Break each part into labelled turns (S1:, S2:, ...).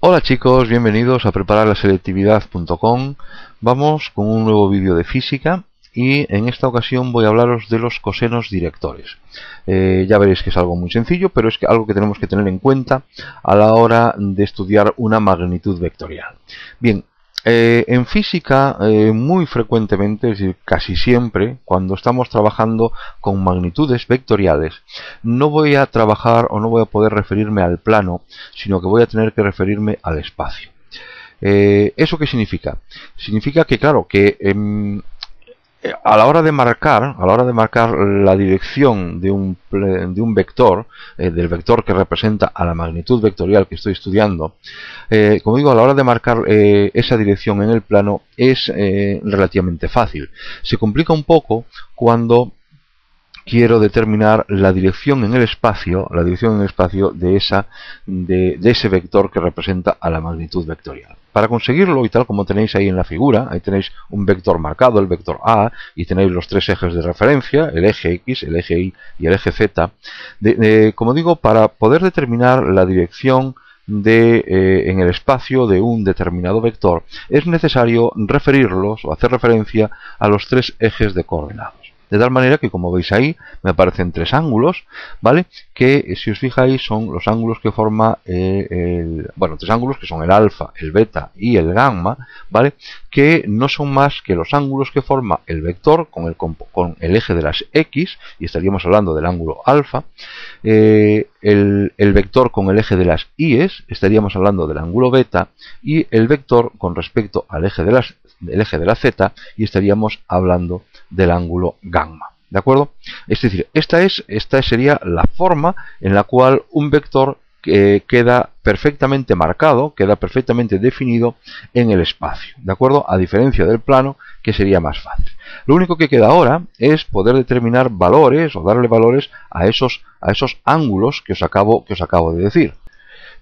S1: Hola chicos, bienvenidos a prepararlaselectividad.com Vamos con un nuevo vídeo de física y en esta ocasión voy a hablaros de los cosenos directores. Eh, ya veréis que es algo muy sencillo, pero es algo que tenemos que tener en cuenta a la hora de estudiar una magnitud vectorial. Bien, eh, en física, eh, muy frecuentemente, es decir, casi siempre, cuando estamos trabajando con magnitudes vectoriales, no voy a trabajar o no voy a poder referirme al plano, sino que voy a tener que referirme al espacio. Eh, ¿Eso qué significa? Significa que, claro, que em, a la hora de marcar, a la hora de marcar la dirección de un, de un vector, eh, del vector que representa a la magnitud vectorial que estoy estudiando, eh, como digo, a la hora de marcar eh, esa dirección en el plano es relativamente fácil. Se complica un poco cuando quiero determinar la dirección en el espacio, la dirección en el espacio de, ese vector que representa a la magnitud vectorial. Para conseguirlo, y tal como tenéis ahí en la figura, ahí tenéis un vector marcado, el vector A, y tenéis los tres ejes de referencia, el eje X, el eje Y y el eje Z. como digo, para poder determinar la dirección de, eh, en el espacio de un determinado vector, es necesario referirlos o hacer referencia a los tres ejes de coordenados. De tal manera que, como veis ahí, me aparecen tres ángulos, ¿vale? Que, eh, si os fijáis, son los ángulos que forma eh, el... Bueno, tres ángulos que son el alfa, el beta y el gamma, ¿vale? Que no son más que los ángulos que forma el vector con el, con el eje de las x, y estaríamos hablando del ángulo alfa, eh, el, vector con el eje de las y, estaríamos hablando del ángulo beta, y el vector con respecto al eje de las eje de la z y estaríamos hablando del ángulo gamma. ¿De acuerdo? Es decir, esta, es, esta sería la forma en la cual un vector eh, queda perfectamente marcado, queda perfectamente definido en el espacio, ¿de acuerdo? A diferencia del plano, que sería más fácil. Lo único que queda ahora es poder determinar valores o darle valores a esos, a esos ángulos que os, acabo, que os acabo de decir.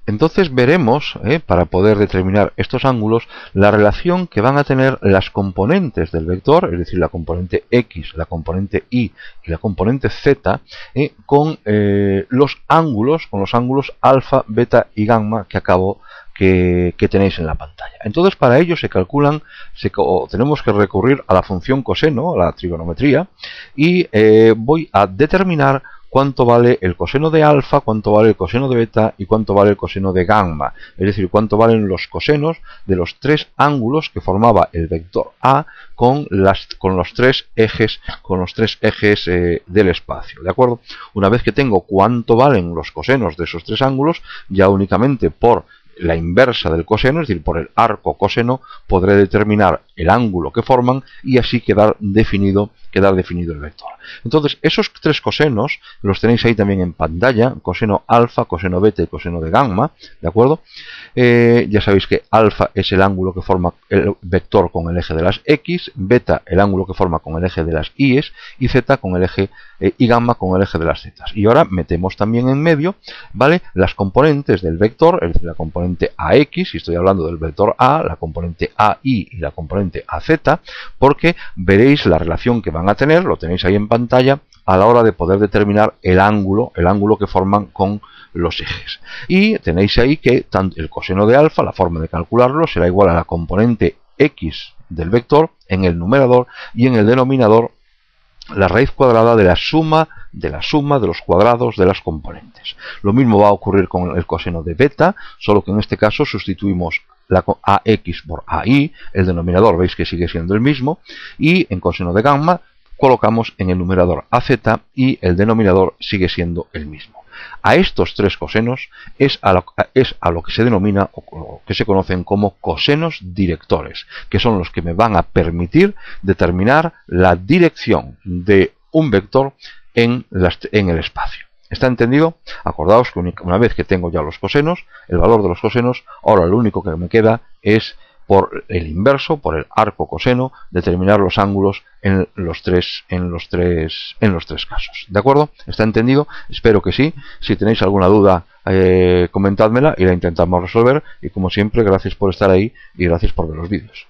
S1: Entonces veremos, eh, para poder determinar estos ángulos, la relación que van a tener las componentes del vector, es decir, la componente x, la componente y y la componente z, eh, con eh, los ángulos, con los ángulos alfa, beta y gamma que acabo que, tenéis en la pantalla. Entonces para ello se calculan, se, tenemos que recurrir a la función coseno, a la trigonometría, y voy a determinar cuánto vale el coseno de alfa, cuánto vale el coseno de beta y cuánto vale el coseno de gamma, es decir, cuánto valen los cosenos de los tres ángulos que formaba el vector A con, los tres ejes, con los tres ejes eh, del espacio, ¿de acuerdo? Una vez que tengo cuánto valen los cosenos de esos tres ángulos, ya únicamente por la inversa del coseno, es decir, por el arco coseno podré determinar el ángulo que forman y así quedar definido, quedar definido el vector. Entonces, esos tres cosenos los tenéis ahí también en pantalla, coseno alfa, coseno beta y coseno de gamma, ¿de acuerdo? Eh, ya sabéis que alfa es el ángulo que forma el vector con el eje de las x, beta el ángulo que forma con el eje de las y y z con el eje eh, y gamma con el eje de las z. Y ahora metemos también en medio, ¿vale? Las componentes del vector, es decir, la componente a AX, y estoy hablando del vector A, la componente AI y la componente AZ, porque veréis la relación que van a tener, lo tenéis ahí en pantalla, a la hora de poder determinar el ángulo, el ángulo que forman con los ejes. Y tenéis ahí que el coseno de alfa, la forma de calcularlo, será igual a la componente X del vector en el numerador y en el denominador la raíz cuadrada de la suma de la suma de los cuadrados de las componentes. Lo mismo va a ocurrir con el coseno de beta, solo que en este caso sustituimos la AX por AI, el denominador veis que sigue siendo el mismo, y en coseno de gamma colocamos en el numerador AZ y el denominador sigue siendo el mismo. A estos tres cosenos es a lo, que se denomina o, que se conocen como cosenos directores, que son los que me van a permitir determinar la dirección de un vector en, en el espacio. ¿Está entendido? Acordaos que una vez que tengo ya los cosenos, el valor de los cosenos, ahora lo único que me queda es por el inverso, por el arco coseno, determinar los ángulos en los tres, en los tres, en los tres casos. ¿De acuerdo? ¿Está entendido? Espero que sí. Si tenéis alguna duda, eh, comentádmela y la intentamos resolver. Y como siempre, gracias por estar ahí y gracias por ver los vídeos.